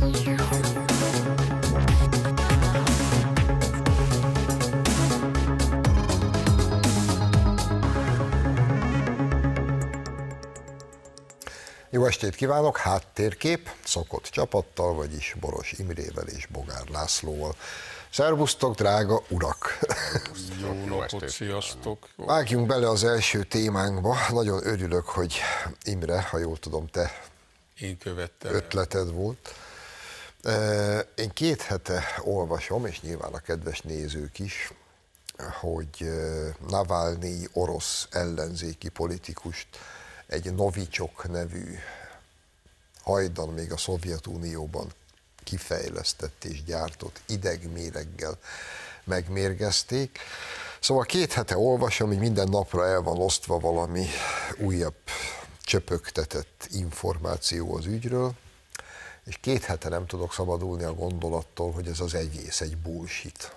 Jó estét kívánok! Háttérkép szokott csapattal, vagyis Boros Imrével és Bogár Lászlóval. Szervusztok, drága urak! Jó, Jó napot, sziasztok! Vágjunk bele az első témánkba. Nagyon örülök, hogy Imre, ha jól tudom, te Én követtem. ötleted volt. Én két hete olvasom, és nyilván a kedves nézők is, hogy Navalnyi orosz ellenzéki politikust egy Novicsok nevű hajdan még a Szovjetunióban kifejlesztett és gyártott idegméreggel megmérgezték. Szóval két hete olvasom, hogy minden napra el van osztva valami újabb csöpögtetett információ az ügyről, és két hete nem tudok szabadulni a gondolattól, hogy ez az egész egy bullshit.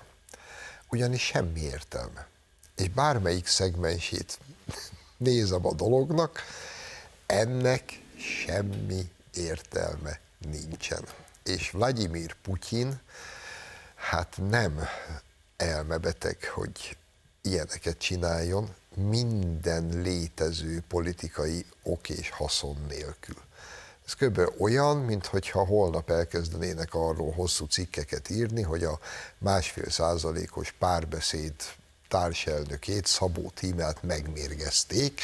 Ugyanis semmi értelme. És bármelyik szegmensét nézem a dolognak, ennek semmi értelme nincsen. És Vladimir Putyin, hát nem elmebeteg, hogy ilyeneket csináljon, minden létező politikai ok és haszon nélkül. Ez kb. olyan, mintha holnap elkezdenének arról hosszú cikkeket írni, hogy a másfél százalékos párbeszéd társelnökét, Szabó Tímelt megmérgezték,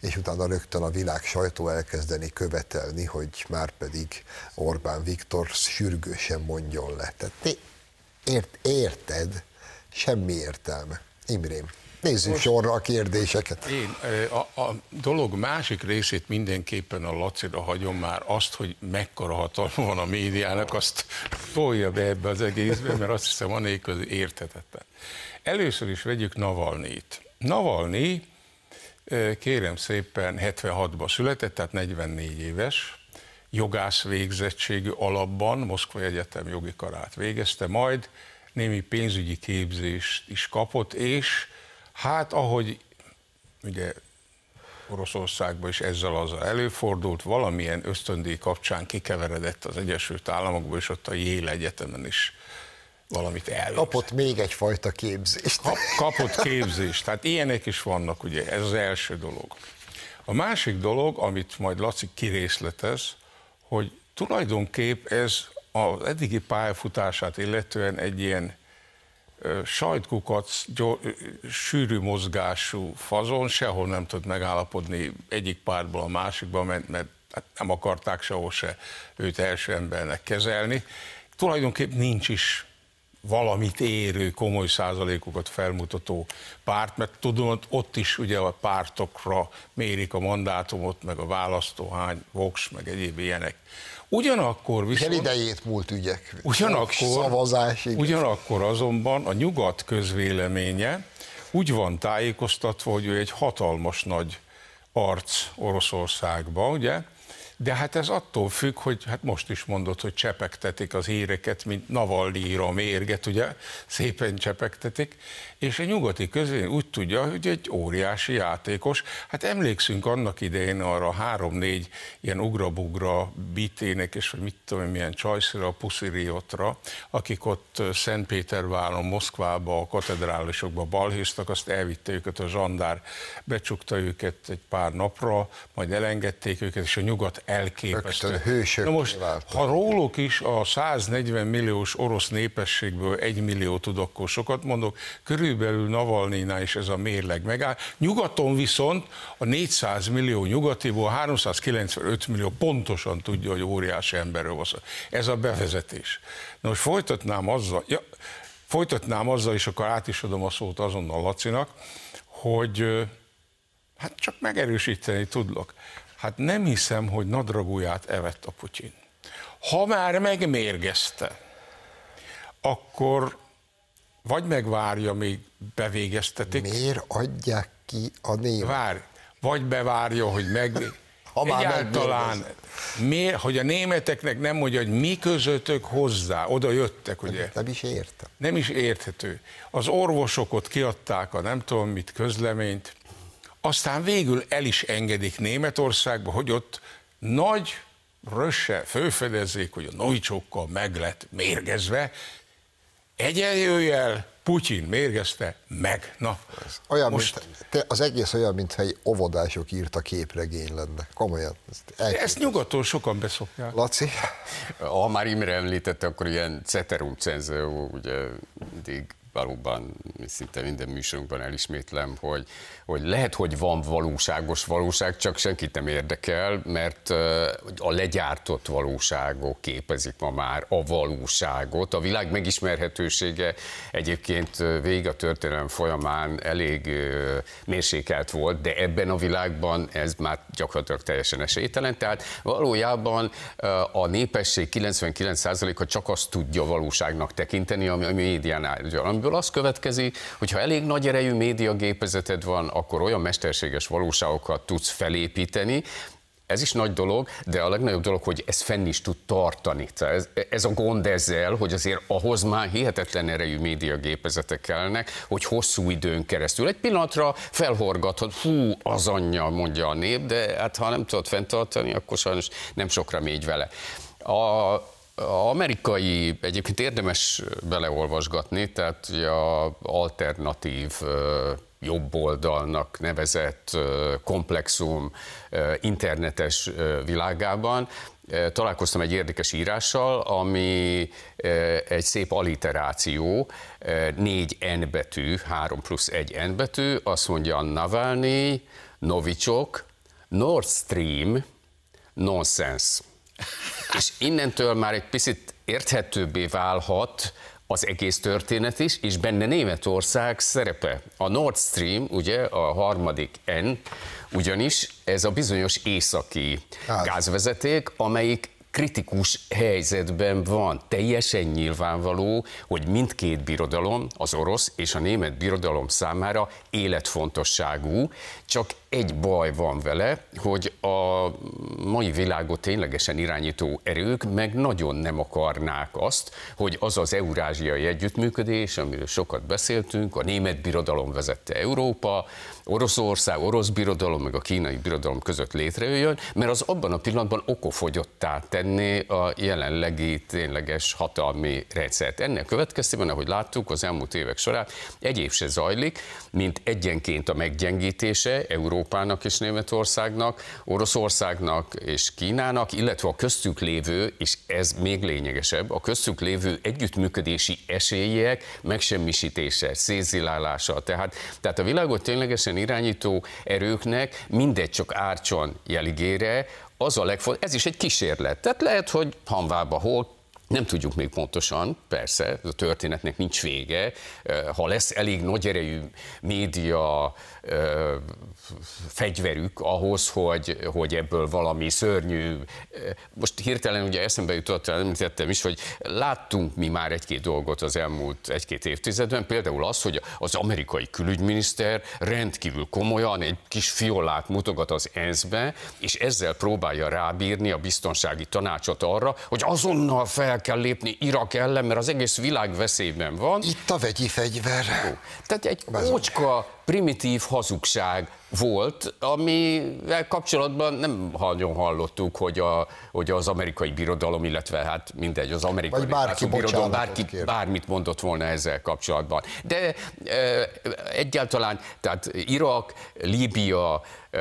és utána rögtön a világ sajtó elkezdeni követelni, hogy már pedig Orbán Viktor sürgősen mondjon le. Tehát ért, érted, semmi értelme. Imrém. Nézzük Most sorra a kérdéseket. Én a, a dolog másik részét mindenképpen a laci hagyom már azt, hogy mekkora hatalma van a médiának, azt tolja be ebbe az egészbe, mert azt hiszem van az értetetlen. Először is vegyük Navalnyit. Navalnyi kérem szépen 76-ba született, tehát 44 éves, jogász végzettségű alapban, Moszkvai Egyetem jogi karát végezte, majd némi pénzügyi képzést is kapott, és Hát, ahogy ugye Oroszországban is ezzel az előfordult, valamilyen ösztöndíj kapcsán kikeveredett az Egyesült Államokba, és ott a Yale Egyetemen is valamit elvégzett. Kapott még egyfajta képzést. Kap, kapott képzést, tehát ilyenek is vannak, ugye, ez az első dolog. A másik dolog, amit majd Laci kirészletez, hogy tulajdonképp ez az eddigi pályafutását illetően egy ilyen sajtkukac, gyor, sűrű mozgású fazon, sehol nem tud megállapodni egyik pártból a másikba, mert, mert hát nem akarták sehol se őt első embernek kezelni. Tulajdonképp nincs is valamit érő, komoly százalékokat felmutató párt, mert hogy ott is ugye a pártokra mérik a mandátumot, meg a választó, hány meg egyéb ilyenek Ugyanakkor viszont... idejét múlt ügyek. Ugyanakkor, szavazás, ugyanakkor azonban a nyugat közvéleménye úgy van tájékoztatva, hogy ő egy hatalmas nagy arc Oroszországban, ugye? De hát ez attól függ, hogy hát most is mondod, hogy csepegtetik az híreket, mint Navalnyira mérget, ugye szépen csepegtetik, és a nyugati közén úgy tudja, hogy egy óriási játékos. Hát emlékszünk annak idején arra három-négy ilyen ugrabugra bitének, és hogy mit tudom, milyen csajszira, pusziriotra, akik ott Szentpéterváron, Moszkvába, a katedrálisokba balhéztak, azt elvitte őket a zsandár, becsukta őket egy pár napra, majd elengedték őket, és a nyugat elképesztő. Rögtön hősök Na most, ha róluk is a 140 milliós orosz népességből 1 millió tud, akkor sokat mondok, körülbelül Navalnyinál is ez a mérleg megáll. Nyugaton viszont a 400 millió nyugatiból 395 millió pontosan tudja, hogy óriási emberről van Ez a bevezetés. Na most folytatnám azzal, ja, folytatnám azzal, és akkor át is adom a szót azonnal Lacinak, hogy hát csak megerősíteni tudlak. Hát nem hiszem, hogy nadragóját evett a Putyin. Ha már megmérgezte, akkor vagy megvárja, még bevégeztetik. Miért adják ki a német? Vár, vagy bevárja, hogy meg... ha már Egyáltalán, miért, hogy a németeknek nem mondja, hogy mi közöttök hozzá, oda jöttek, ugye? Nem, nem is értem. Nem is érthető. Az orvosok ott kiadták a nem tudom mit közleményt, aztán végül el is engedik Németországba, hogy ott nagy rösse főfedezzék, hogy a nojcsókkal meg lett mérgezve. Egyenjöjjel, Putyin mérgezte meg. Na, ez olyan, most... mint, te, az egész olyan, mintha egy óvodások a képregény lenne. Komolyan. Ezt, ezt nyugaton sokan beszokják. Laci? Ha már Imre említette, akkor ilyen ceterum cenzeo, ugye mindig valóban szinte minden műsorunkban elismétlem, hogy, hogy lehet, hogy van valóságos valóság, csak senkit nem érdekel, mert a legyártott valóságok képezik ma már a valóságot. A világ megismerhetősége egyébként végig a történelem folyamán elég mérsékelt volt, de ebben a világban ez már gyakorlatilag teljesen esélytelen. Tehát valójában a népesség 99%-a csak azt tudja valóságnak tekinteni, ami a médiánál, amiből az következik, hogy ha elég nagy erejű médiagépezeted van, akkor olyan mesterséges valóságokat tudsz felépíteni, ez is nagy dolog, de a legnagyobb dolog, hogy ez fenn is tud tartani. Tehát ez, ez a gond ezzel, hogy azért ahhoz már hihetetlen erejű médiagépezetek kellnek, hogy hosszú időn keresztül. Egy pillanatra felhorgathat, hú, az anyja, mondja a nép, de hát ha nem tudod fenntartani, akkor sajnos nem sokra mégy vele. A, amerikai egyébként érdemes beleolvasgatni, tehát ugye a alternatív jobboldalnak nevezett komplexum internetes világában találkoztam egy érdekes írással, ami egy szép aliteráció, négy N betű, három plusz egy N betű, azt mondja Navalnyi, Novicsok, Nord Stream, nonsense. És innentől már egy picit érthetőbbé válhat az egész történet is, és benne Németország szerepe. A Nord Stream, ugye a harmadik N, ugyanis ez a bizonyos északi Gáz. gázvezeték, amelyik kritikus helyzetben van. Teljesen nyilvánvaló, hogy mindkét birodalom, az orosz és a német birodalom számára életfontosságú, csak egy baj van vele, hogy a mai világot ténylegesen irányító erők meg nagyon nem akarnák azt, hogy az az eurázsiai együttműködés, amiről sokat beszéltünk, a német birodalom vezette Európa, Oroszország, Orosz Birodalom, meg a Kínai Birodalom között létrejöjjön, mert az abban a pillanatban okofogyottá tenné a jelenlegi tényleges hatalmi rendszert. Ennek következtében, ahogy láttuk az elmúlt évek során, egyéb se zajlik, mint egyenként a meggyengítése Európának és Németországnak, Oroszországnak és Kínának, illetve a köztük lévő, és ez még lényegesebb, a köztük lévő együttműködési esélyek megsemmisítése, szézilálása. Tehát, tehát a világot ténylegesen irányító erőknek mindegy csak árcson jeligére, az a legfontosabb, ez is egy kísérlet. Tehát lehet, hogy Hanvába hol nem tudjuk még pontosan, persze, a történetnek nincs vége. Ha lesz elég nagy erejű média fegyverük ahhoz, hogy, hogy ebből valami szörnyű, most hirtelen ugye eszembe jutott, említettem is, hogy láttunk mi már egy-két dolgot az elmúlt egy-két évtizedben, például az, hogy az amerikai külügyminiszter rendkívül komolyan egy kis fiolát mutogat az ENSZ-be, és ezzel próbálja rábírni a biztonsági tanácsot arra, hogy azonnal fel kell lépni Irak ellen, mert az egész világ veszélyben van. Itt a vegyi fegyver. Jó. tehát egy ócska, primitív hazugság volt, amivel kapcsolatban nem nagyon hallottuk, hogy, a, hogy az amerikai birodalom, illetve hát mindegy, az amerikai Vagy bárki birodalom bárki, kér. bármit mondott volna ezzel kapcsolatban. De e, egyáltalán, tehát Irak, Líbia e,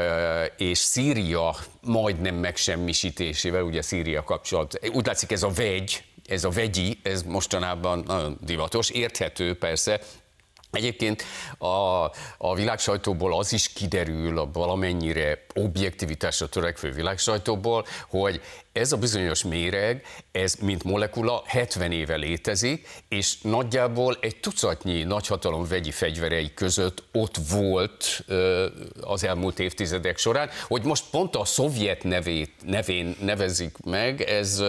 és Szíria majdnem megsemmisítésével, ugye Szíria kapcsolat, úgy látszik ez a vegy, ez a vegyi, ez mostanában nagyon divatos, érthető persze, Egyébként a, a világsajtóból az is kiderül, a valamennyire objektivitásra törekvő világsajtóból, hogy ez a bizonyos méreg, ez mint molekula 70 éve létezik, és nagyjából egy tucatnyi nagyhatalom vegyi fegyverei között ott volt az elmúlt évtizedek során, hogy most pont a szovjet nevét, nevén nevezik meg, ez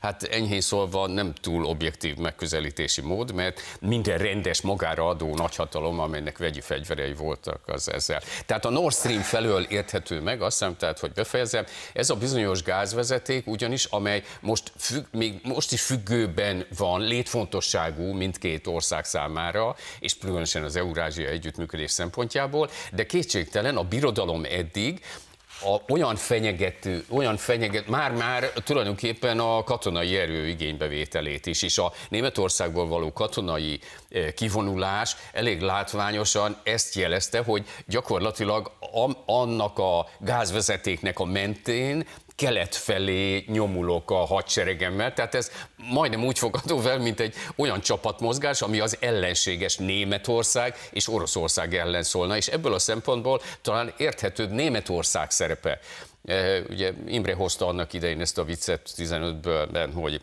hát enyhén szólva nem túl objektív megközelítési mód, mert minden rendes magára adó nagyhatalom, amelynek vegyi fegyverei voltak az ezzel. Tehát a Nord Stream felől érthető meg, azt hiszem, tehát, hogy befejezem, ez a bizonyos gázvezeték ugyanis, amely most függ, még most is függőben van, létfontosságú mindkét ország számára, és különösen az Eurázsia együttműködés szempontjából, de kétségtelen a birodalom eddig a, olyan fenyegető, olyan fenyegető már-már tulajdonképpen a katonai erő igénybevételét is, és a Németországból való katonai e, kivonulás elég látványosan ezt jelezte, hogy gyakorlatilag annak a gázvezetéknek a mentén kelet felé nyomulok a hadseregemmel. Tehát ez majdnem úgy fogadó fel, mint egy olyan csapatmozgás, ami az ellenséges Németország és Oroszország ellen szólna, és ebből a szempontból talán érthetőbb Németország szerepe. Eh, ugye Imre hozta annak idején ezt a viccet 15-ből, hogy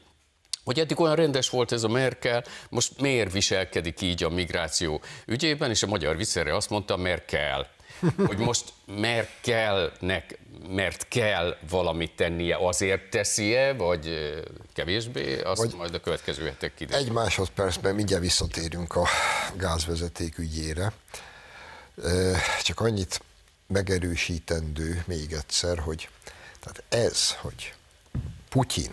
hogy eddig olyan rendes volt ez a Merkel, most miért viselkedik így a migráció ügyében, és a magyar viccelre azt mondta, Merkel, hogy most mert nek, mert kell valamit tennie, azért teszi-e, vagy kevésbé, azt vagy majd a következő hetek kiderül. Egy másodpercben mindjárt visszatérünk a gázvezeték ügyére. Csak annyit megerősítendő még egyszer, hogy tehát ez, hogy Putyin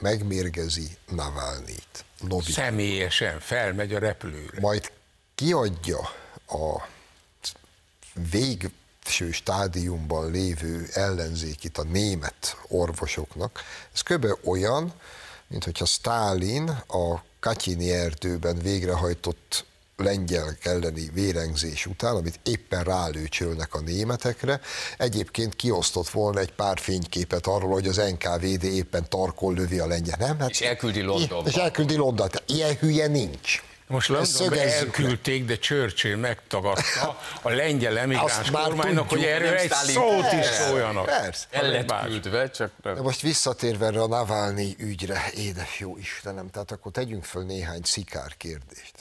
megmérgezi Navalnyit. Novi. Személyesen felmegy a repülőre. Majd kiadja a végső stádiumban lévő ellenzékit a német orvosoknak, ez kb. olyan, mint hogyha Stálin a Katyini erdőben végrehajtott lengyel elleni vérengzés után, amit éppen rálőcsölnek a németekre. Egyébként kiosztott volna egy pár fényképet arról, hogy az NKVD éppen tarkol lövi a lengyel. Nem? Hát, és elküldi Londonba. És elküldi Londonba. Ilyen hülye nincs. Most Londonba elküldték, de Churchill megtagadta a lengyel emigráns kormánynak, hogy erről egy szót is szóljanak. Persze. El lett küldve, csak... De most visszatérve erre a Navalnyi ügyre, édes jó Istenem, tehát akkor tegyünk föl néhány szikár kérdést.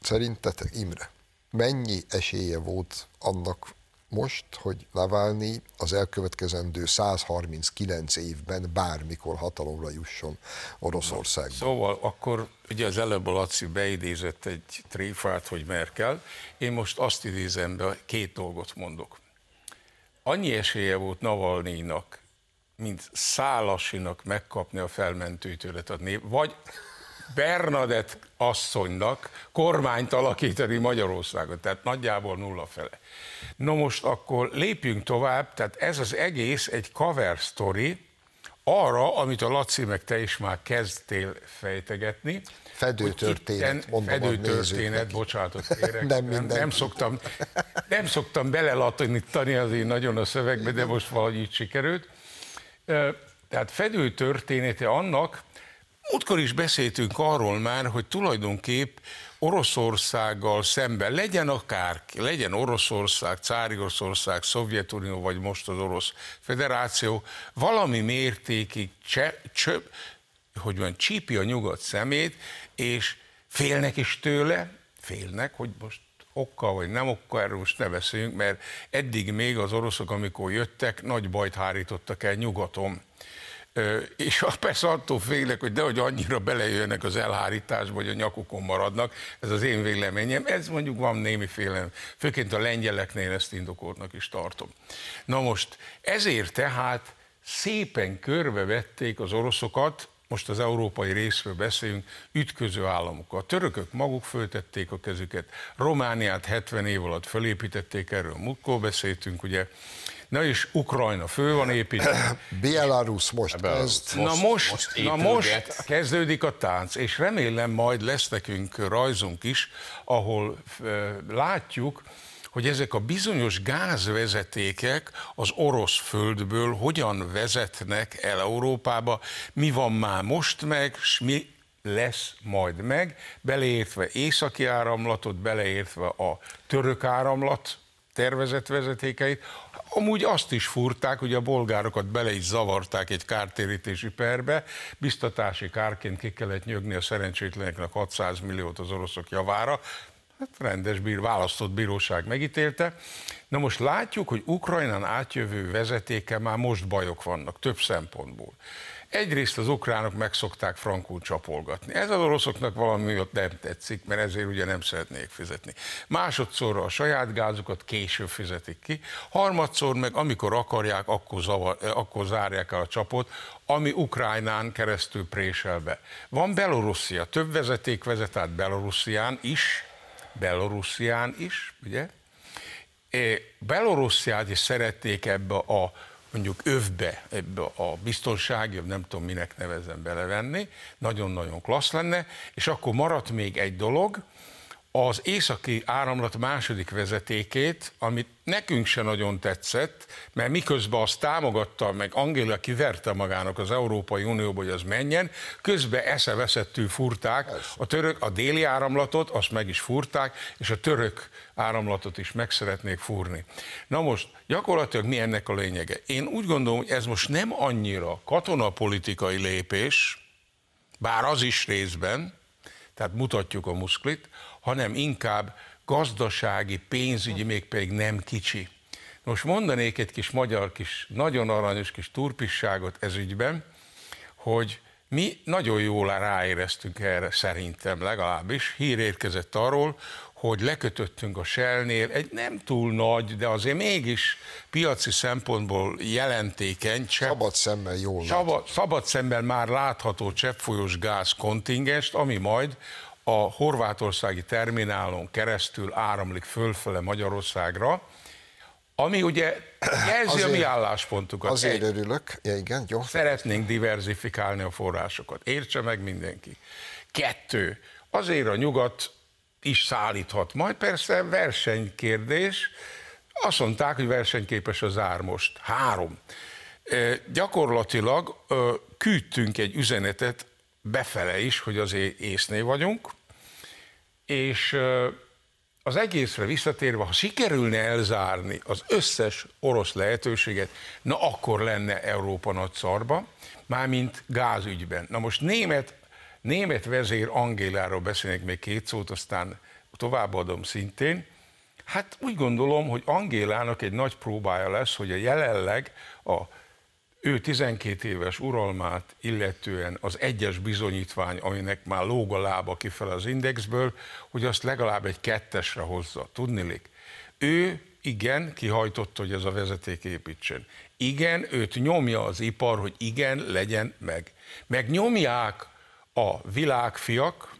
Szerintetek, Imre, mennyi esélye volt annak most, hogy Navalnyi az elkövetkezendő 139 évben bármikor hatalomra jusson Oroszországban. Szóval akkor ugye az előbb a Laci beidézett egy tréfát, hogy Merkel, én most azt idézem be, két dolgot mondok. Annyi esélye volt Navalnyinak, mint Szálasinak megkapni a felmentőtőletet, vagy Bernadett asszonynak kormányt alakítani Magyarországot, tehát nagyjából nulla fele. No most akkor lépjünk tovább, tehát ez az egész egy cover story arra, amit a Laci meg te is már kezdtél fejtegetni. Fedőtörténet, mondom Fedőtörténet, bocsánatot kérek. nem, nem, nem, szoktam, nem szoktam az én nagyon a szövegbe, de most valahogy így sikerült. Tehát fedőtörténete annak, Múltkor is beszéltünk arról már, hogy tulajdonképp Oroszországgal szemben, legyen akár, legyen Oroszország, Cári Oroszország, Szovjetunió, vagy most az Orosz Federáció, valami mértékig cse, hogy van, csípi a nyugat szemét, és félnek is tőle, félnek, hogy most okkal vagy nem okkal, erről most ne beszéljünk, mert eddig még az oroszok, amikor jöttek, nagy bajt hárítottak el nyugaton és persze attól félek, hogy nehogy annyira belejönnek az elhárításba, hogy a nyakukon maradnak, ez az én véleményem, ez mondjuk van némi félelem, főként a lengyeleknél ezt indokoltnak is tartom. Na most, ezért tehát szépen körbevették az oroszokat, most az európai részről beszélünk, ütköző államokkal. A törökök maguk föltették a kezüket, Romániát 70 év alatt fölépítették, erről múltkor beszéltünk, ugye, Na és Ukrajna fő van építve. Bielarusz most kezd. Most, na most, most na most kezdődik a tánc, és remélem majd lesz nekünk rajzunk is, ahol uh, látjuk, hogy ezek a bizonyos gázvezetékek az orosz földből hogyan vezetnek el Európába, mi van már most meg, s mi lesz majd meg, beleértve északi áramlatot, beleértve a török áramlat tervezett vezetékeit, Amúgy azt is furták, hogy a bolgárokat bele is zavarták egy kártérítési perbe, biztatási kárként ki kellett nyögni a szerencsétleneknek 600 milliót az oroszok javára, Hát rendes bír, választott bíróság megítélte. Na most látjuk, hogy Ukrajnán átjövő vezetéke már most bajok vannak, több szempontból. Egyrészt az ukránok megszokták frankul csapolgatni. Ez az oroszoknak valami ott nem tetszik, mert ezért ugye nem szeretnék fizetni. Másodszorra a saját gázukat később fizetik ki, harmadszor meg amikor akarják, akkor, zavar, akkor zárják el a csapot, ami Ukrajnán keresztül présel be. Van Belorusszia, több vezeték vezet át Belorusszián is, Belorusszián is, ugye? Belorussziát is szeretnék ebbe a mondjuk övbe, ebbe a biztonsági, nem tudom minek nevezem belevenni, nagyon-nagyon klassz lenne, és akkor maradt még egy dolog, az északi áramlat második vezetékét, amit nekünk se nagyon tetszett, mert miközben azt támogatta, meg aki kiverte magának az Európai Unióba, hogy az menjen, közben eszeveszettű furták a török, a déli áramlatot, azt meg is furták, és a török áramlatot is meg szeretnék fúrni. Na most, gyakorlatilag mi ennek a lényege? Én úgy gondolom, hogy ez most nem annyira katonapolitikai lépés, bár az is részben, tehát mutatjuk a muszklit, hanem inkább gazdasági, pénzügyi, mégpedig nem kicsi. Most mondanék egy kis magyar, kis nagyon aranyos kis turpisságot ez ügyben, hogy mi nagyon jól ráéreztünk erre, szerintem legalábbis. Hír érkezett arról, hogy lekötöttünk a Shell-nél egy nem túl nagy, de azért mégis piaci szempontból jelentékeny csepp, szabad szemmel jól szabad, szabad szemmel már látható cseppfolyós gáz kontingest, ami majd a horvátországi terminálon keresztül áramlik fölfele Magyarországra, ami ugye jelzi azért, a mi álláspontunkat. Azért Egy, örülök, ja, igen, jó. Szeretnénk diverzifikálni a forrásokat, értse meg mindenki. Kettő, azért a nyugat is szállíthat, majd persze versenykérdés, azt mondták, hogy versenyképes az ár most. Három. E, gyakorlatilag e, küldtünk egy üzenetet befele is, hogy azért észné vagyunk, és az egészre visszatérve, ha sikerülne elzárni az összes orosz lehetőséget, na akkor lenne Európa nagy szarba, mármint gázügyben. Na most német, német vezér Angéláról beszélnek még két szót, aztán továbbadom szintén. Hát úgy gondolom, hogy Angélának egy nagy próbája lesz, hogy a jelenleg a ő 12 éves uralmát, illetően az egyes bizonyítvány, aminek már lóg a lába kifele az indexből, hogy azt legalább egy kettesre hozza, tudnilik. Ő igen, kihajtott, hogy ez a vezeték építsen. Igen, őt nyomja az ipar, hogy igen, legyen meg. Megnyomják a világfiak,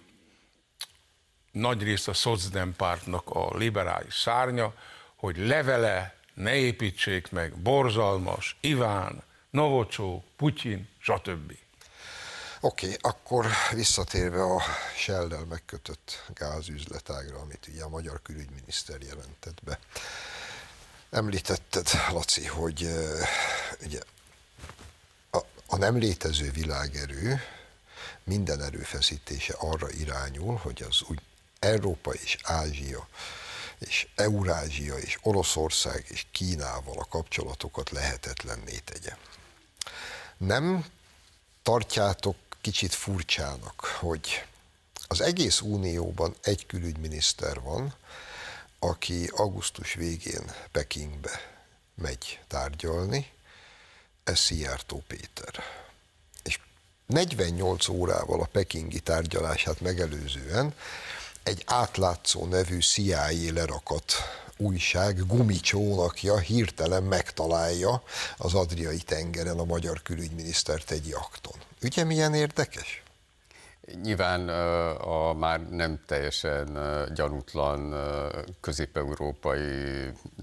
nagyrészt a szocdem pártnak a liberális szárnya, hogy levele ne építsék meg, borzalmas, Iván, Novocsó, Putyin, stb. Oké, okay, akkor visszatérve a Shell-lel megkötött gázüzletágra, amit ugye a magyar külügyminiszter jelentett be. Említetted, Laci, hogy uh, ugye a, a nem létező világerő minden erőfeszítése arra irányul, hogy az úgy Európa és Ázsia és Eurázsia és Oroszország és Kínával a kapcsolatokat lehetetlenné tegye nem tartjátok kicsit furcsának, hogy az egész Unióban egy külügyminiszter van, aki augusztus végén Pekingbe megy tárgyalni, ez Szijjártó Péter. És 48 órával a pekingi tárgyalását megelőzően egy átlátszó nevű CIA lerakat újság gumicsónakja hirtelen megtalálja az Adriai tengeren a magyar külügyminisztert egy jakton. Ugye milyen érdekes? Nyilván a már nem teljesen gyanútlan közép-európai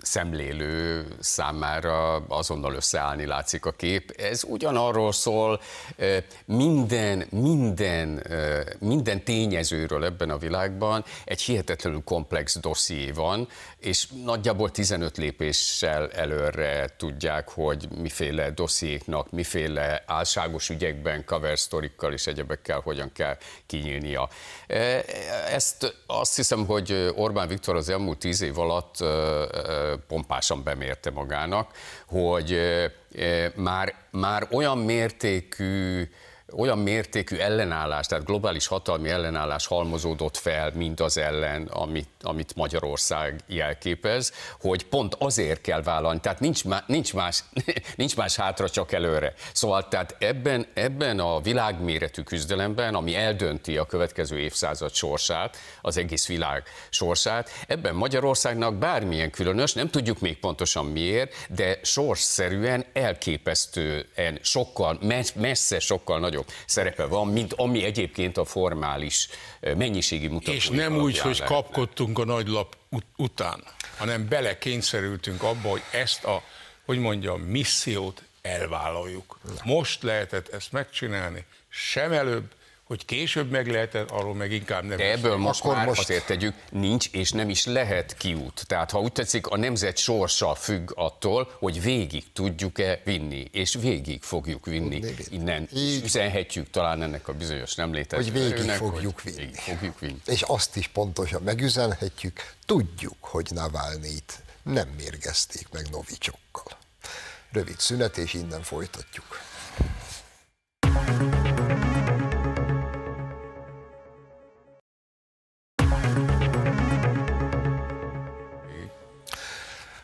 szemlélő számára azonnal összeállni látszik a kép. Ez ugyanarról szól, minden, minden, minden tényezőről ebben a világban egy hihetetlenül komplex dosszié van, és nagyjából 15 lépéssel előre tudják, hogy miféle dossziéknak, miféle álságos ügyekben, cover és egyebekkel hogyan kell kell kinyílnia. Ezt azt hiszem, hogy Orbán Viktor az elmúlt tíz év alatt pompásan bemérte magának, hogy már, már olyan mértékű olyan mértékű ellenállás, tehát globális hatalmi ellenállás halmozódott fel, mint az ellen, amit, amit Magyarország jelképez, hogy pont azért kell vállalni, tehát nincs, má, nincs, más, nincs más hátra, csak előre. Szóval tehát ebben, ebben a világméretű küzdelemben, ami eldönti a következő évszázad sorsát, az egész világ sorsát, ebben Magyarországnak bármilyen különös, nem tudjuk még pontosan miért, de sorsszerűen elképesztően sokkal, messze sokkal nagyobb nagyobb szerepe van, mint ami egyébként a formális mennyiségi mutató. És nem úgy, hogy lehetne. kapkodtunk a nagylap ut- után, hanem belekényszerültünk abba, hogy ezt a, hogy mondjam, missziót elvállaljuk. Most lehetett ezt megcsinálni, sem előbb, hogy később meg lehet, arról meg inkább nem. De ebből most már most... azért tegyük, nincs és nem is lehet kiút. Tehát ha úgy tetszik, a nemzet sorsa függ attól, hogy végig tudjuk-e vinni, és végig fogjuk vinni végig. innen. Így. Üzenhetjük talán ennek a bizonyos nem létező. Hogy végig fogjuk hogy vinni. Végig fogjuk vinni. És azt is pontosan megüzenhetjük, tudjuk, hogy Navalnyit nem mérgezték meg novicsokkal. Rövid szünet, és innen folytatjuk. thank you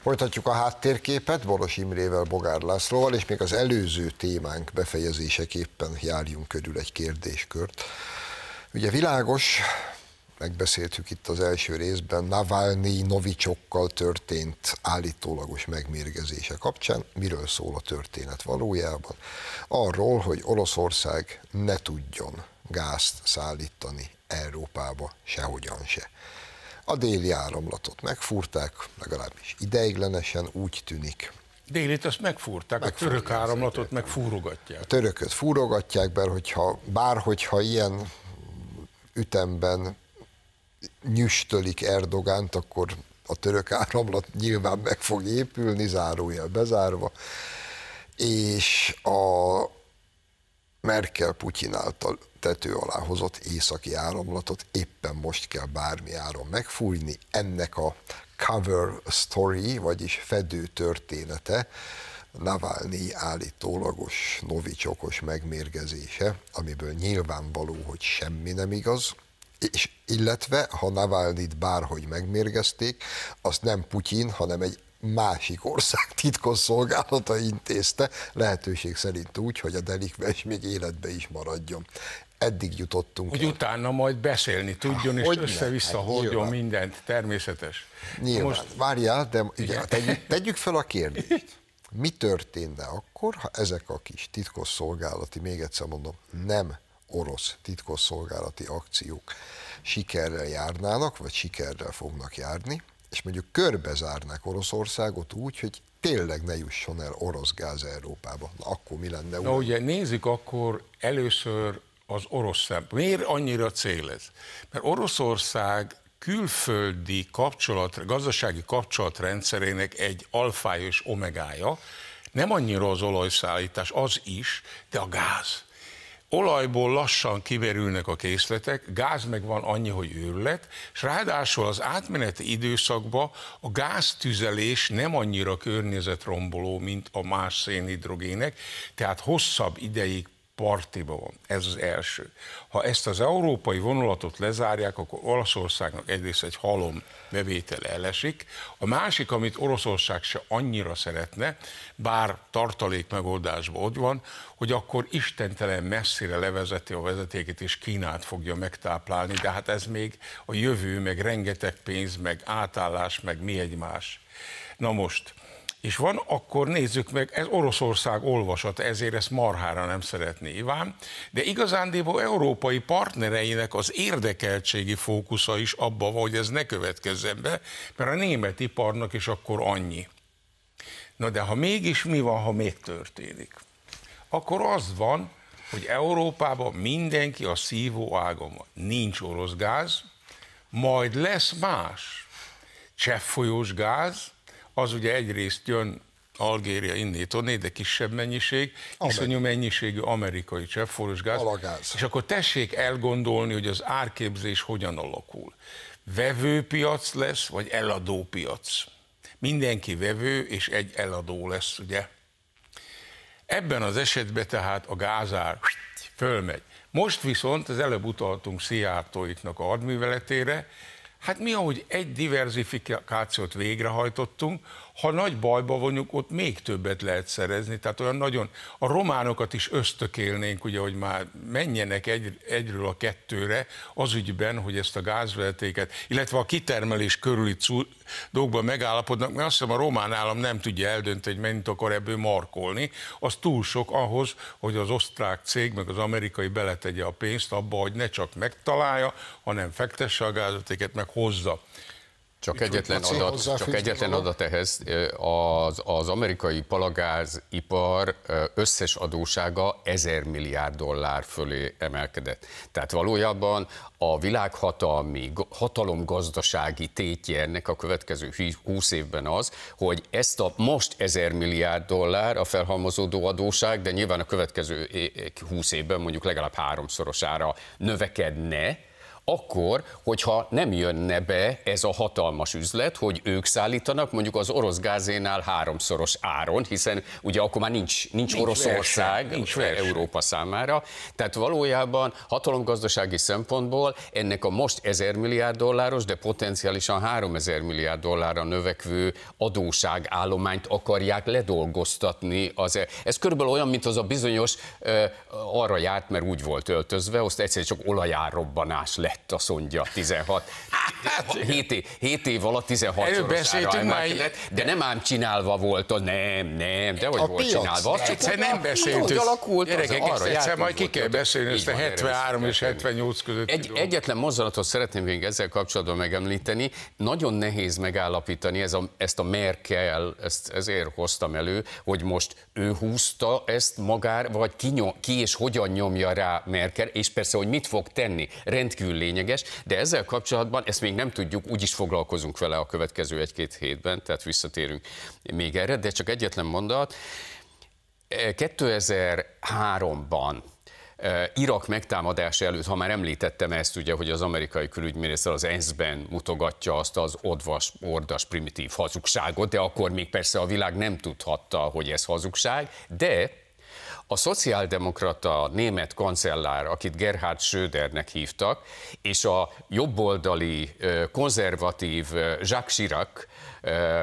Folytatjuk a háttérképet Boros Imrével, Bogár Lászlóval, és még az előző témánk befejezéseképpen járjunk körül egy kérdéskört. Ugye világos, megbeszéltük itt az első részben, Navalnyi novicsokkal történt állítólagos megmérgezése kapcsán. Miről szól a történet valójában? Arról, hogy Oroszország ne tudjon gázt szállítani Európába sehogyan se. A déli áramlatot megfúrták, legalábbis ideiglenesen úgy tűnik. Délit azt megfúrták, a török áramlatot megfúrogatják. A törököt fúrogatják, mert hogyha, bár hogyha ilyen ütemben nyüstölik Erdogánt, akkor a török áramlat nyilván meg fog épülni, zárója bezárva, és a Merkel Putyin által tető alá hozott északi áramlatot éppen most kell bármi áron megfújni. Ennek a cover story, vagyis fedő története, Navalnyi állítólagos novicsokos megmérgezése, amiből nyilvánvaló, hogy semmi nem igaz, és illetve, ha Navalnyit bárhogy megmérgezték, azt nem Putyin, hanem egy másik ország titkos szolgálata intézte, lehetőség szerint úgy, hogy a delikves még életbe is maradjon eddig jutottunk Hogy el. utána majd beszélni tudjon, Há, és össze-vissza hát, hordjon mindent, természetes. Nyilván, Most... várjál, de igen, hát tegyük, tegyük fel a kérdést. Mi történne akkor, ha ezek a kis titkosszolgálati, még egyszer mondom, nem orosz titkosszolgálati akciók sikerrel járnának, vagy sikerrel fognak járni, és mondjuk körbezárnák Oroszországot úgy, hogy tényleg ne jusson el orosz gáz Európába. Na akkor mi lenne? Na ugye nézzük akkor először az orosz szem. Miért annyira cél ez? Mert Oroszország külföldi kapcsolat, gazdasági kapcsolatrendszerének egy alfája és omegája, nem annyira az olajszállítás, az is, de a gáz. Olajból lassan kiverülnek a készletek, gáz meg van annyi, hogy őrület, és ráadásul az átmeneti időszakban a gáztüzelés nem annyira környezetromboló, mint a más szénhidrogének, tehát hosszabb ideig partiba Ez az első. Ha ezt az európai vonulatot lezárják, akkor Olaszországnak egyrészt egy halom bevétel elesik. A másik, amit Oroszország se annyira szeretne, bár tartalék megoldásban ott van, hogy akkor istentelen messzire levezeti a vezetéket, és Kínát fogja megtáplálni, de hát ez még a jövő, meg rengeteg pénz, meg átállás, meg mi egymás. Na most, és van, akkor nézzük meg, ez Oroszország olvasat ezért ezt marhára nem szeretné Iván, de igazándiból európai partnereinek az érdekeltségi fókusza is abba van, hogy ez ne következzen be, mert a német iparnak is akkor annyi. Na de ha mégis mi van, ha még történik? Akkor az van, hogy Európában mindenki a szívó ágon van. Nincs orosz gáz, majd lesz más. Cseppfolyós gáz, az ugye egyrészt jön Algéria innét onné, de kisebb mennyiség, iszonyú mennyiségű amerikai cseppforos gáz. Alagáz. És akkor tessék elgondolni, hogy az árképzés hogyan alakul. Vevőpiac lesz, vagy eladópiac? Mindenki vevő, és egy eladó lesz, ugye? Ebben az esetben tehát a gázár fölmegy. Most viszont, az előbb utaltunk Szijjártóiknak a hadműveletére, Hát mi, ahogy egy diversifikációt végrehajtottunk, ha nagy bajba vonjuk, ott még többet lehet szerezni, tehát olyan nagyon, a románokat is ösztökélnénk, ugye, hogy már menjenek egy, egyről a kettőre az ügyben, hogy ezt a gázvetéket, illetve a kitermelés körüli dolgban megállapodnak, mert azt hiszem a román állam nem tudja eldönteni, hogy mennyit akar ebből markolni, az túl sok ahhoz, hogy az osztrák cég meg az amerikai beletegye a pénzt abba, hogy ne csak megtalálja, hanem fektesse a gázvetéket meg hozza. Csak egyetlen, adat, csak egyetlen adat ehhez, az, az amerikai palagázipar összes adósága 1000 milliárd dollár fölé emelkedett. Tehát valójában a világhatalmi, hatalomgazdasági tétje ennek a következő 20 évben az, hogy ezt a most 1000 milliárd dollár a felhalmozódó adóság, de nyilván a következő 20 évben mondjuk legalább háromszorosára növekedne, akkor, hogyha nem jönne be ez a hatalmas üzlet, hogy ők szállítanak mondjuk az orosz gázénál háromszoros áron, hiszen ugye akkor már nincs, nincs, nincs Oroszország nincs Európa számára. Tehát valójában hatalomgazdasági szempontból ennek a most 1000 milliárd dolláros, de potenciálisan 3000 milliárd dollárra növekvő adóság állományt akarják ledolgoztatni. Az, e- ez körülbelül olyan, mint az a bizonyos arra járt, mert úgy volt öltözve, azt egyszerűen csak robbanás lett lett a szondja 16. Hát, 7 év, 7 év alatt 16 Előbeszéltünk emelkedett, de nem ám csinálva volt, a, nem, nem, de hogy a volt piac, csinálva. Azt egyszer nem beszéltünk. Úgy alakult, gyerekek, az, arra egyszer majd ki kell volt, beszélni ezt a 73 és 78 között. Egy, egyetlen mozzanatot szeretném még ezzel kapcsolatban megemlíteni. Nagyon nehéz megállapítani ez a, ezt a Merkel, ezt ezért hoztam elő, hogy most ő húzta ezt magár, vagy ki, nyom, ki és hogyan nyomja rá Merkel, és persze, hogy mit fog tenni. Rendkívül lényeges, de ezzel kapcsolatban ezt még nem tudjuk, úgyis foglalkozunk vele a következő egy-két hétben, tehát visszatérünk még erre, de csak egyetlen mondat. 2003-ban e, e, Irak megtámadása előtt, ha már említettem ezt, ugye, hogy az amerikai külügyminiszter az ENSZ-ben mutogatja azt az odvas, ordas, primitív hazugságot, de akkor még persze a világ nem tudhatta, hogy ez hazugság, de a szociáldemokrata német kancellár, akit Gerhard Schrödernek hívtak, és a jobboldali konzervatív Jacques Chirac,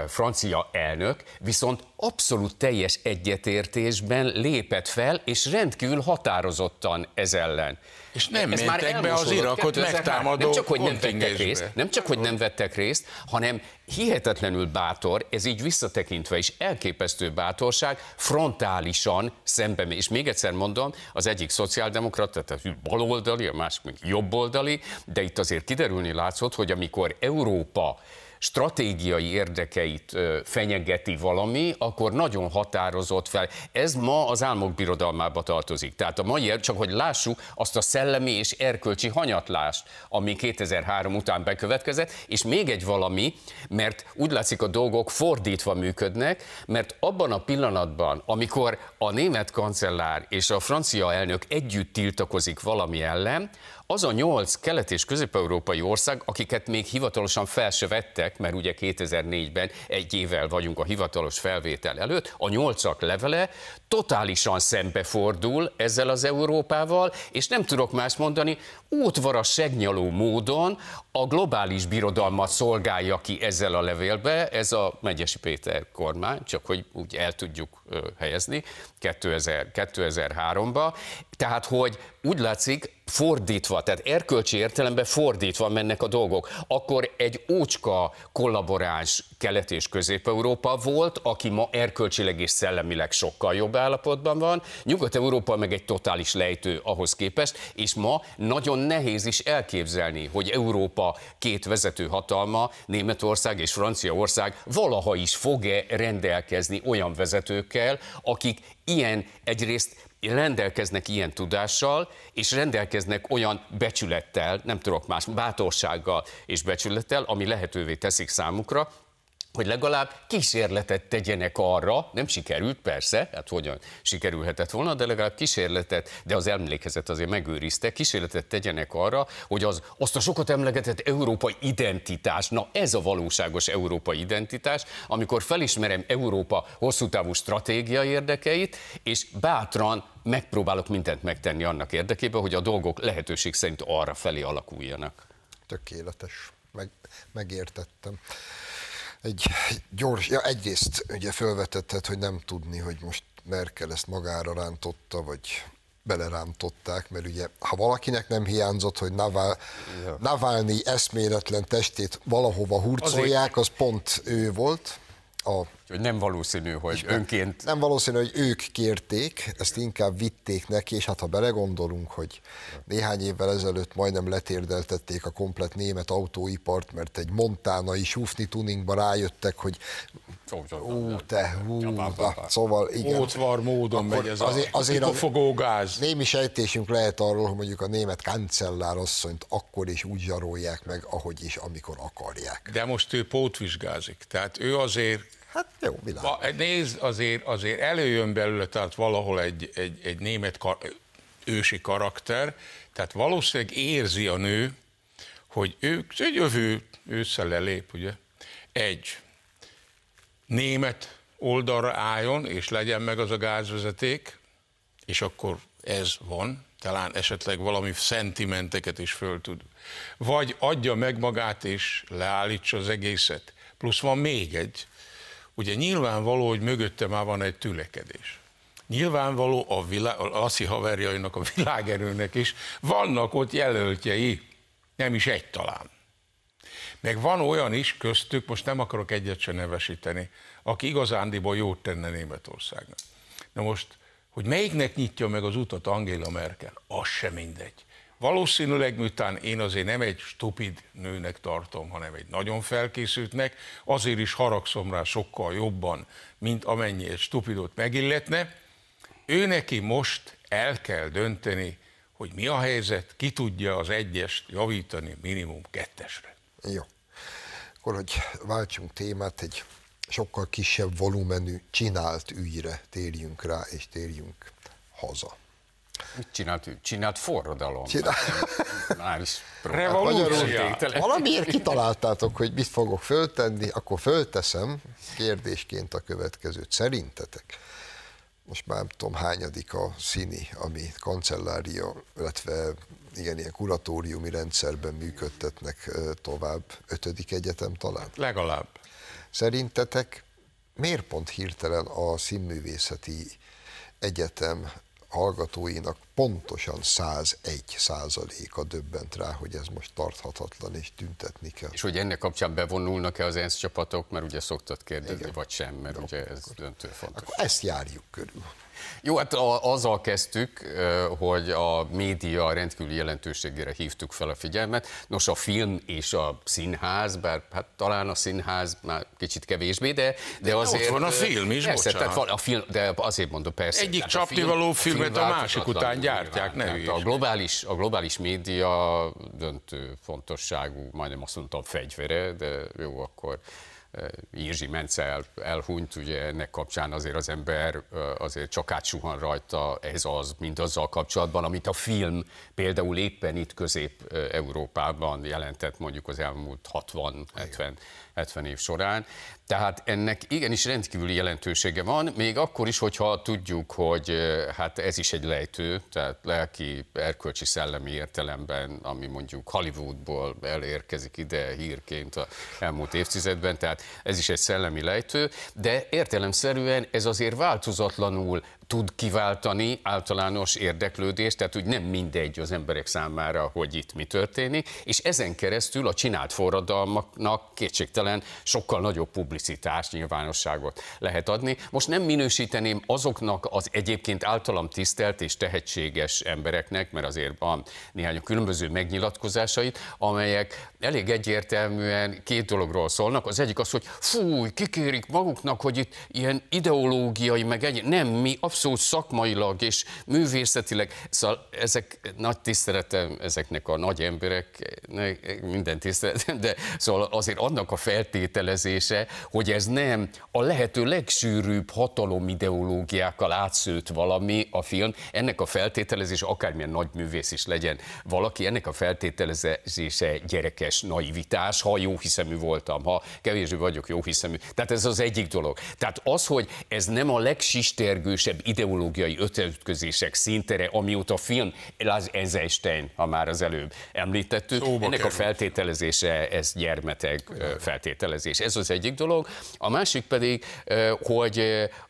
francia elnök viszont abszolút teljes egyetértésben lépett fel, és rendkívül határozottan ez ellen. És nem ez már be az Irakot megtámadó nem csak, hogy nem vettek részt, nem csak, hogy nem vettek részt, hanem hihetetlenül bátor, ez így visszatekintve is elképesztő bátorság, frontálisan szembe, és még egyszer mondom, az egyik szociáldemokrata, tehát baloldali, a másik még jobboldali, de itt azért kiderülni látszott, hogy amikor Európa stratégiai érdekeit fenyegeti valami, akkor nagyon határozott fel. Ez ma az álmok birodalmába tartozik. Tehát a mai, er, csak hogy lássuk azt a szellemi és erkölcsi hanyatlást, ami 2003 után bekövetkezett, és még egy valami, mert úgy látszik a dolgok fordítva működnek, mert abban a pillanatban, amikor a német kancellár és a francia elnök együtt tiltakozik valami ellen, az a nyolc kelet- és közép-európai ország, akiket még hivatalosan fel se vettek, mert ugye 2004-ben egy évvel vagyunk a hivatalos felvétel előtt, a nyolcak levele totálisan szembefordul ezzel az Európával, és nem tudok más mondani, útvara segnyaló módon a globális birodalmat szolgálja ki ezzel a levélbe, ez a Megyesi Péter kormány, csak hogy úgy el tudjuk helyezni, 2000, 2003-ba, tehát hogy úgy látszik, fordítva, tehát erkölcsi értelemben fordítva mennek a dolgok. Akkor egy ócska kollaboráns Kelet- és Közép-Európa volt, aki ma erkölcsileg és szellemileg sokkal jobb állapotban van, Nyugat-Európa meg egy totális lejtő ahhoz képest, és ma nagyon nehéz is elképzelni, hogy Európa két vezető hatalma, Németország és Franciaország valaha is fog-e rendelkezni olyan vezetőkkel, akik ilyen egyrészt rendelkeznek ilyen tudással, és rendelkeznek olyan becsülettel, nem tudok más, bátorsággal és becsülettel, ami lehetővé teszik számukra, hogy legalább kísérletet tegyenek arra, nem sikerült persze, hát hogyan sikerülhetett volna, de legalább kísérletet, de az emlékezet azért megőrizte, kísérletet tegyenek arra, hogy az azt a sokat emlegetett európai identitás, na ez a valóságos európai identitás, amikor felismerem Európa hosszú távú stratégia érdekeit, és bátran megpróbálok mindent megtenni annak érdekében, hogy a dolgok lehetőség szerint arra felé alakuljanak. Tökéletes, Meg, megértettem egy gyors, ja egyrészt ugye felvetetted, hogy nem tudni, hogy most Merkel ezt magára rántotta, vagy belerántották, mert ugye ha valakinek nem hiányzott, hogy Navál, ja. Navalnyi eszméletlen testét valahova hurcolják, az pont ő volt a Úgyhogy nem valószínű, hogy önként... Nem valószínű, hogy ők kérték, ezt inkább vitték neki, és hát ha belegondolunk, hogy néhány évvel ezelőtt majdnem letérdeltették a komplet német autóipart, mert egy montánai sufni tuningba rájöttek, hogy ó, te, hú, na, szóval igen. Ótvar módon megy ez azért, azért a gáz. Némi sejtésünk lehet arról, hogy mondjuk a német kancellár asszonyt akkor is úgy zsarolják meg, ahogy is, amikor akarják. De most ő pótvizsgázik, tehát ő azért Hát jó, világos. Nézd, azért, azért előjön belőle, tehát valahol egy, egy, egy német kar, ősi karakter, tehát valószínűleg érzi a nő, hogy ő, egy jövő ősszel lelép, ugye, egy német oldalra álljon, és legyen meg az a gázvezeték, és akkor ez van, talán esetleg valami szentimenteket is föl tud. Vagy adja meg magát, és leállítsa az egészet. Plusz van még egy, Ugye nyilvánvaló, hogy mögötte már van egy tülekedés. Nyilvánvaló a, világ, a Lassi haverjainak, a világerőnek is vannak ott jelöltjei, nem is egy talán. Meg van olyan is köztük, most nem akarok egyet sem nevesíteni, aki igazándiból jót tenne Németországnak. Na most, hogy melyiknek nyitja meg az utat Angela Merkel, az sem mindegy. Valószínűleg, miután én azért nem egy stupid nőnek tartom, hanem egy nagyon felkészültnek, azért is haragszom rá sokkal jobban, mint amennyi egy stupidot megilletne. Ő neki most el kell dönteni, hogy mi a helyzet, ki tudja az egyest javítani minimum kettesre. Jó. Akkor, hogy váltsunk témát, egy sokkal kisebb volumenű csinált ügyre térjünk rá, és térjünk haza. Mit csinált ő? Csinált forradalom. Csinált. Már is hát Valamiért kitaláltátok, hogy mit fogok föltenni, akkor fölteszem kérdésként a következőt. Szerintetek, most már nem tudom hányadik a színi, ami kancellária, illetve igen, ilyen kuratóriumi rendszerben működtetnek tovább, ötödik egyetem talán? Legalább. Szerintetek miért pont hirtelen a színművészeti egyetem hallgatóinak pontosan 101 százaléka döbbent rá, hogy ez most tarthatatlan, és tüntetni kell. És hogy ennek kapcsán bevonulnak-e az ENSZ csapatok, mert ugye szoktad kérdezni, Igen. vagy sem, mert De ugye ez döntő fontos. Akkor ezt járjuk körül. Jó, hát a, azzal kezdtük, hogy a média rendkívüli jelentőségére hívtuk fel a figyelmet. Nos, a film és a színház, bár hát talán a színház már kicsit kevésbé, de, de, de azért... Ott van a film is, persze, bocsánat. Tehát a film, de azért mondom, persze. Egyik csapnivaló film, filmet a másik után gyártják, ne hát a globális, a globális média döntő fontosságú, majdnem azt mondtam fegyvere, de jó, akkor Jirzsi Mence el, elhunyt, ugye ennek kapcsán azért az ember azért csak átsuhan rajta ez az, azzal kapcsolatban, amit a film például éppen itt Közép-Európában jelentett mondjuk az elmúlt 60-70 év során. Tehát ennek igenis rendkívüli jelentősége van, még akkor is, hogyha tudjuk, hogy hát ez is egy lejtő, tehát lelki, erkölcsi, szellemi értelemben, ami mondjuk Hollywoodból elérkezik ide hírként a elmúlt évtizedben, tehát ez is egy szellemi lejtő, de értelemszerűen ez azért változatlanul tud kiváltani általános érdeklődést, tehát úgy nem mindegy az emberek számára, hogy itt mi történik, és ezen keresztül a csinált forradalmaknak kétségtelen sokkal nagyobb publikus publicitást, nyilvánosságot lehet adni. Most nem minősíteném azoknak az egyébként általam tisztelt és tehetséges embereknek, mert azért van néhány a különböző megnyilatkozásait, amelyek elég egyértelműen két dologról szólnak. Az egyik az, hogy fúj, kikérik maguknak, hogy itt ilyen ideológiai, meg egy, nem, mi abszolút szakmailag és művészetileg, szóval ezek nagy tiszteletem ezeknek a nagy emberek minden tiszteletem, de szóval azért annak a feltételezése, hogy ez nem a lehető legszűrűbb hatalomideológiákkal átszőtt valami a film. Ennek a feltételezés, akármilyen nagy művész is legyen valaki, ennek a feltételezése gyerekes naivitás, ha jó hiszemű voltam, ha kevésbé vagyok jó hiszemű. Tehát ez az egyik dolog. Tehát az, hogy ez nem a legsistergősebb ideológiai ötötközések szintere, amióta film az Eisenstein, ha már az előbb említettük, Szóba ennek kerül. a feltételezése, ez gyermeteg feltételezés. Ez az egyik dolog dolog, a másik pedig, hogy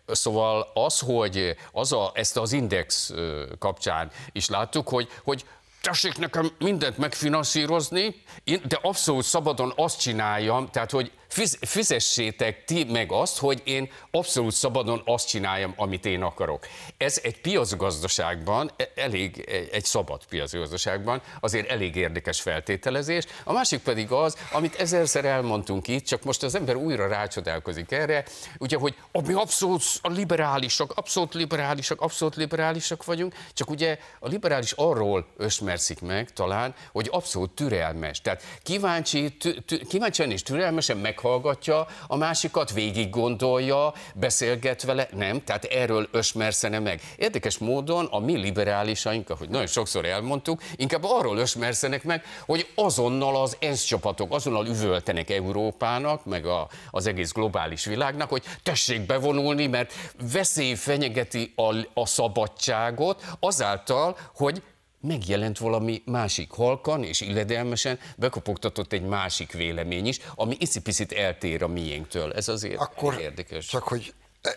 szóval az, hogy az a, ezt az index kapcsán is láttuk, hogy, hogy tessék nekem mindent megfinanszírozni, de abszolút szabadon azt csináljam, tehát hogy fiz, fizessétek ti meg azt, hogy én abszolút szabadon azt csináljam, amit én akarok. Ez egy piacgazdaságban, e, elég e, egy szabad piacgazdaságban azért elég érdekes feltételezés. A másik pedig az, amit ezerszer elmondtunk itt, csak most az ember újra rácsodálkozik erre, ugye, hogy mi abszolút a liberálisak, abszolút liberálisak, abszolút liberálisak vagyunk, csak ugye a liberális arról ösmerszik meg talán, hogy abszolút türelmes. Tehát kíváncsi, tü, tü, kíváncsian és türelmesen meg meghallgatja, a másikat végig gondolja, beszélget vele, nem, tehát erről ösmerszene meg. Érdekes módon a mi liberálisaink, ahogy nagyon sokszor elmondtuk, inkább arról ösmerszenek meg, hogy azonnal az ENSZ csapatok, azonnal üvöltenek Európának, meg a, az egész globális világnak, hogy tessék bevonulni, mert veszély fenyegeti a, a szabadságot azáltal, hogy megjelent valami másik halkan és illedelmesen, bekopogtatott egy másik vélemény is, ami icipicit eltér a miénktől. Ez azért Akkor érdekes. Csak hogy eh,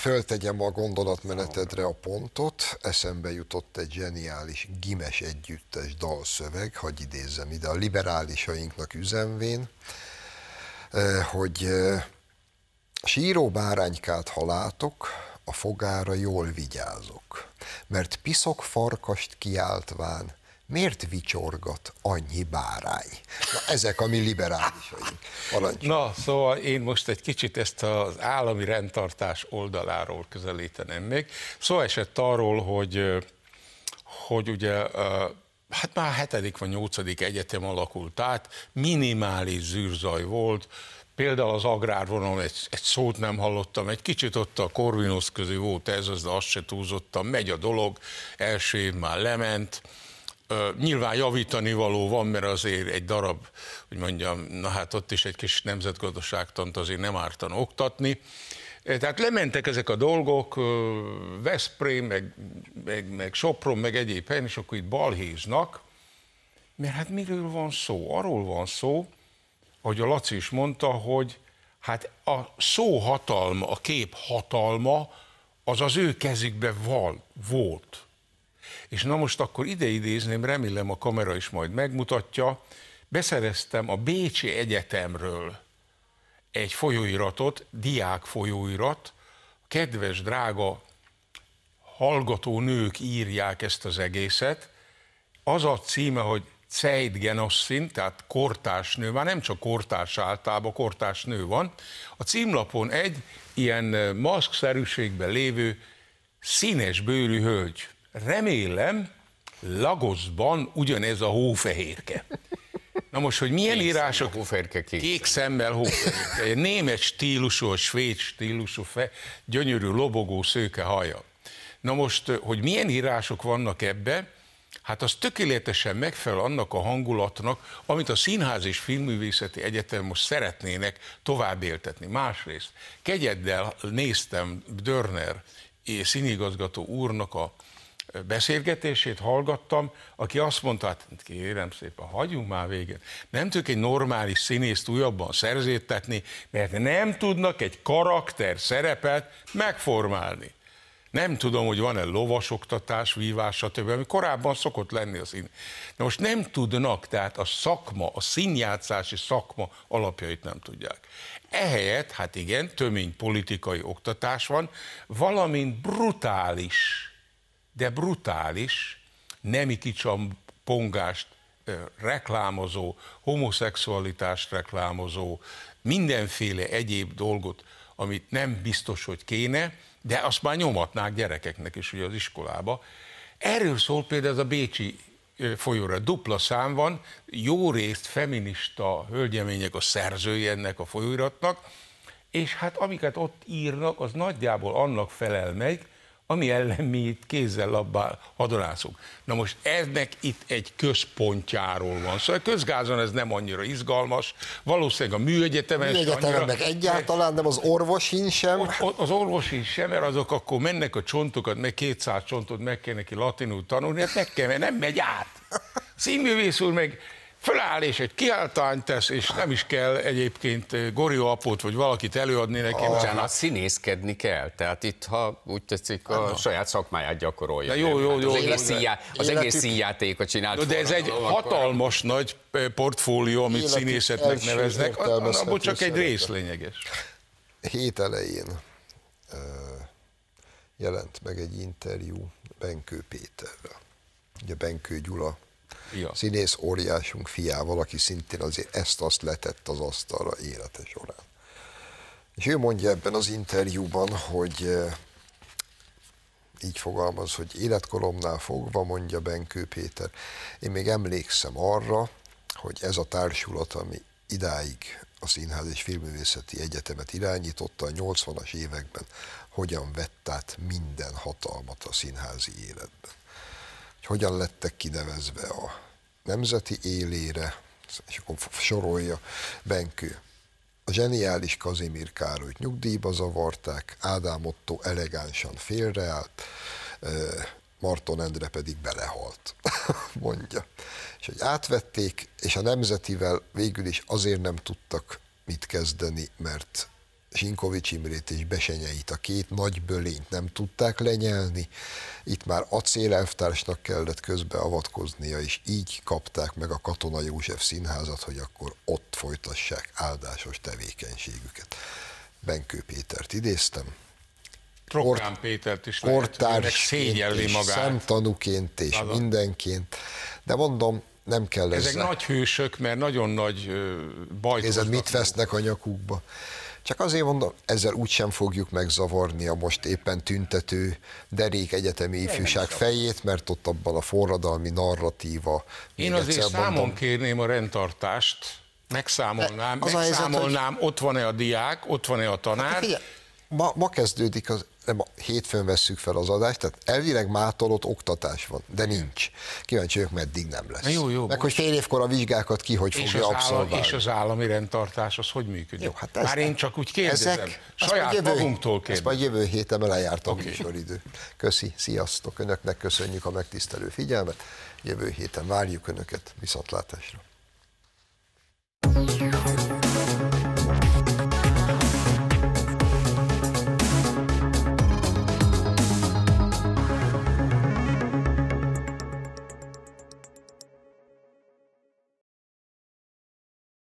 föltegyem a gondolatmenetedre a pontot, eszembe jutott egy zseniális gimes együttes dalszöveg, hagyj idézzem ide a liberálisainknak üzenvén, eh, hogy eh, síró báránykát halátok, a fogára jól vigyázok, mert piszok farkast kiáltván, miért vicsorgat annyi bárány? Na, ezek a mi liberálisaink. Parancs. Na, szóval én most egy kicsit ezt az állami rendtartás oldaláról közelíteném még. Szó szóval esett arról, hogy, hogy ugye hát már a hetedik vagy nyolcadik egyetem alakult át, minimális zűrzaj volt, Például az agrárvonal, egy, egy szót nem hallottam, egy kicsit ott a Corvinus közé volt ez, az, de azt se túlzottam, megy a dolog, első év már lement, Nyilván javítani való van, mert azért egy darab, hogy mondjam, na hát ott is egy kis nemzetgazdaságtant azért nem ártan oktatni. Tehát lementek ezek a dolgok, Veszprém, meg, meg, meg Sopron, meg egyéb helyen, és akkor itt balhéznak, mert hát miről van szó? Arról van szó, ahogy a Laci is mondta, hogy hát a szó hatalma, a kép hatalma, az az ő kezükbe val, volt. És na most akkor ide idézném, remélem a kamera is majd megmutatja, beszereztem a Bécsi Egyetemről egy folyóiratot, diák folyóirat, kedves, drága hallgató nők írják ezt az egészet, az a címe, hogy Zeitgenossin, tehát nő, már nem csak kortárs általában, nő van. A címlapon egy ilyen maszkszerűségben lévő színes bőrű hölgy. Remélem, Lagoszban ugyanez a hófehérke. Na most, hogy milyen kék írások... Hófehérke, kék, kék szemmel hófehérke. Egy német stílusú, a svéd stílusú, fe, gyönyörű, lobogó szőke haja. Na most, hogy milyen írások vannak ebbe, hát az tökéletesen megfelel annak a hangulatnak, amit a Színház és Filmművészeti Egyetem most szeretnének tovább éltetni. Másrészt, kegyeddel néztem Dörner és színigazgató úrnak a beszélgetését hallgattam, aki azt mondta, hát kérem szépen, hagyjunk már véget. Nem tudjuk egy normális színészt újabban szerzétetni, mert nem tudnak egy karakter szerepet megformálni. Nem tudom, hogy van-e lovasoktatás, vívás, stb., ami korábban szokott lenni a szín. De most nem tudnak, tehát a szakma, a színjátszási szakma alapjait nem tudják. Ehelyett, hát igen, tömény politikai oktatás van, valamint brutális, de brutális, nemi kicsampongást reklámozó, homoszexualitást reklámozó, mindenféle egyéb dolgot, amit nem biztos, hogy kéne, de azt már nyomatnák gyerekeknek is ugye az iskolába. Erről szól például ez a Bécsi folyóra dupla szám van, jó részt feminista hölgyemények a szerzői ennek a folyóiratnak, és hát amiket ott írnak, az nagyjából annak felel meg, ami ellen mi itt kézzel labbá hadonászunk. Na most ennek itt egy központjáról van Szóval a közgázon ez nem annyira izgalmas, valószínűleg a műegyetemen... Műegyetemen egyáltalán nem, az orvosin sem. Az orvosin sem, mert azok akkor mennek a csontokat, meg 200 csontot meg kell neki latinul tanulni, hát meg kell, mert nem megy át. Színművész úr meg föláll és egy kiáltányt tesz, és nem is kell egyébként Gorió apót vagy valakit előadni neki. Oh. Hát a színészkedni kell, tehát itt, ha úgy tetszik, a Anna. saját szakmáját gyakorolja. De jó, jó, hát jó. Az, jó, egész, jó, az életük... egész De ez egy hatalmas nagy portfólió, amit életük színészetnek neveznek, abból csak egy rész lényeges. Hét elején uh, jelent meg egy interjú Benkő Péterrel. Ugye Benkő Gyula ja. színész óriásunk fiával, aki szintén azért ezt-azt letett az asztalra élete során. És ő mondja ebben az interjúban, hogy így fogalmaz, hogy életkoromnál fogva, mondja Benkő Péter, én még emlékszem arra, hogy ez a társulat, ami idáig a Színház és Filmművészeti Egyetemet irányította a 80-as években, hogyan vett át minden hatalmat a színházi életben hogyan lettek kinevezve a nemzeti élére, és akkor sorolja Benkő. A zseniális Kazimír Károlyt nyugdíjba zavarták, Ádám Otto elegánsan félreállt, Marton Endre pedig belehalt, mondja. És hogy átvették, és a nemzetivel végül is azért nem tudtak mit kezdeni, mert Sinkovics Imrét és Besenyeit, a két nagy bölényt nem tudták lenyelni, itt már acél elvtársnak kellett közbeavatkoznia, és így kapták meg a Katona József színházat, hogy akkor ott folytassák áldásos tevékenységüket. Benkő Pétert idéztem, Trokán Pétert is szégyelli és magát. szemtanúként és Azaz. mindenként. De mondom, nem kell Ezek ezzel. nagy hősök, mert nagyon nagy bajt. Nézed, mit vesznek a nyakukba. Csak azért mondom, ezzel úgysem fogjuk megzavarni a most éppen tüntető derék egyetemi ifjúság fejét, mert ott abban a forradalmi narratíva. Én azért számon mondom, kérném a rendtartást, megszámolnám, az megszámolnám, helyzet, hogy... ott van-e a diák, ott van-e a tanár. Hát, figyelj, ma, ma kezdődik az nem a hétfőn vesszük fel az adást, tehát elvileg mától ott oktatás van, de nincs. Kíváncsi vagyok, meddig nem lesz. Jó, jó, Meg hogy fél évkor a vizsgákat ki, hogy fogja abszolválni. Állam, és az állami rendtartás az hogy működik? Jó, hát Már én csak úgy kérdezem. Ezek, Saját jövő, magunktól kérdezem. Ezt majd jövő héten lejárt a okay. műsoridő. Köszi, sziasztok. Önöknek köszönjük a megtisztelő figyelmet. Jövő héten várjuk Önöket. Viszontlátásra. thank you